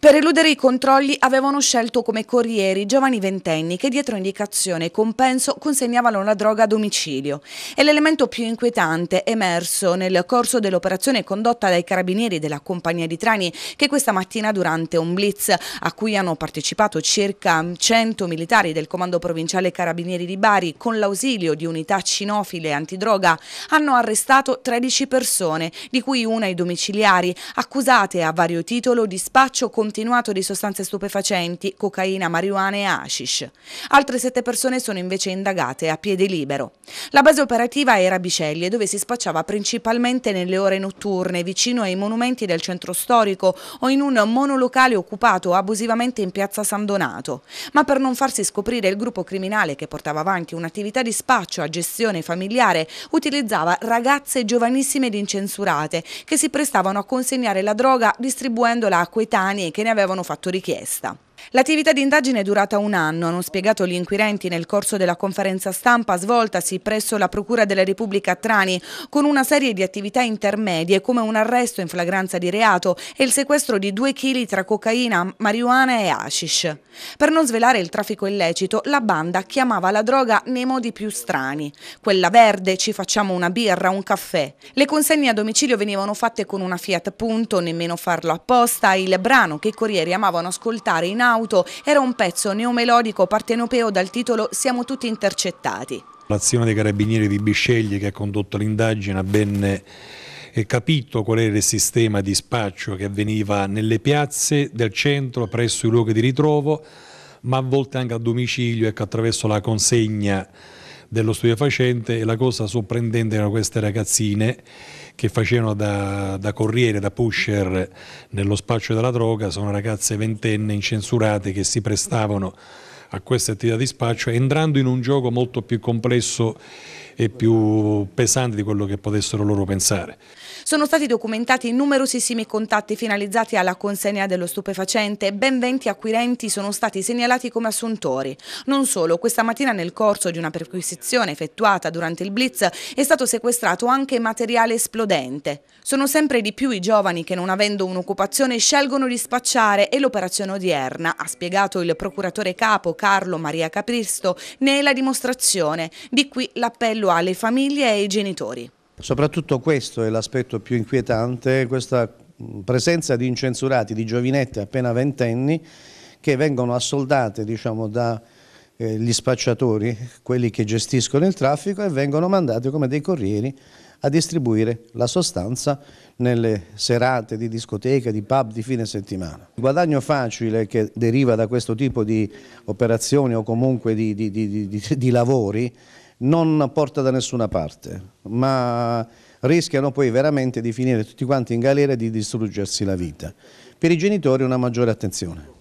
Per eludere i controlli avevano scelto come corrieri giovani ventenni che dietro indicazione e compenso consegnavano la droga a domicilio. E l'elemento più inquietante emerso nel corso dell'operazione condotta dai carabinieri della compagnia di trani che questa mattina durante un blitz a cui hanno partecipato circa 100 militari del comando provinciale carabinieri di Bari con l'ausilio di unità cinofile antidroga hanno arrestato 13 persone, di cui una i domiciliari, accusate a vario titolo di spaccio con continuato di sostanze stupefacenti, cocaina, marijuana e hashish. Altre sette persone sono invece indagate a piede libero. La base operativa era a Biceglie, dove si spacciava principalmente nelle ore notturne, vicino ai monumenti del centro storico o in un monolocale occupato abusivamente in piazza San Donato. Ma per non farsi scoprire il gruppo criminale che portava avanti un'attività di spaccio a gestione familiare, utilizzava ragazze giovanissime ed incensurate che si prestavano a consegnare la droga distribuendola a coetanei che ne avevano fatto richiesta. L'attività di indagine è durata un anno, hanno spiegato gli inquirenti nel corso della conferenza stampa svoltasi presso la Procura della Repubblica a Trani, con una serie di attività intermedie come un arresto in flagranza di reato e il sequestro di due chili tra cocaina, marijuana e hashish. Per non svelare il traffico illecito, la banda chiamava la droga nei modi più strani. Quella verde, ci facciamo una birra, un caffè. Le consegne a domicilio venivano fatte con una Fiat Punto, nemmeno farlo apposta, il brano che i corrieri amavano ascoltare in aula auto era un pezzo neomelodico partenopeo dal titolo Siamo tutti intercettati. L'azione dei carabinieri di Bisceglie che ha condotto l'indagine ha ben eh, capito qual era il sistema di spaccio che avveniva nelle piazze del centro presso i luoghi di ritrovo ma a volte anche a domicilio ecco, attraverso la consegna dello stupefacente e la cosa sorprendente erano queste ragazzine che facevano da, da, corriere, da pusher nello spaccio della droga, sono ragazze ventenne incensurate che si prestavano a questa attività di spaccio entrando in un gioco molto più complesso e più pesante di quello che potessero loro pensare. Sono stati documentati numerosissimi contatti finalizzati alla consegna dello stupefacente, ben 20 acquirenti sono stati segnalati come assuntori. Non solo, questa mattina nel corso di una perquisizione effettuata durante il blitz è stato sequestrato anche materiale esplodente. Sono sempre di più i giovani che non avendo un'occupazione scelgono di spacciare e l'operazione odierna, ha spiegato il procuratore capo Carlo Maria Capristo, ne è la dimostrazione. Di qui l'appello solo alle famiglie e ai genitori. Soprattutto questo è l'aspetto più inquietante, questa presenza di incensurati, di giovinette appena ventenni che vengono assoldate diciamo, da eh, gli spacciatori, quelli che gestiscono il traffico e vengono mandate come dei corrieri a distribuire la sostanza nelle serate di discoteca, di pub di fine settimana. Il guadagno facile che deriva da questo tipo di operazioni o comunque di, di, di, di lavori non porta da nessuna parte, ma rischiano poi veramente di finire tutti quanti in galera e di distruggersi la vita. Per i genitori una maggiore attenzione.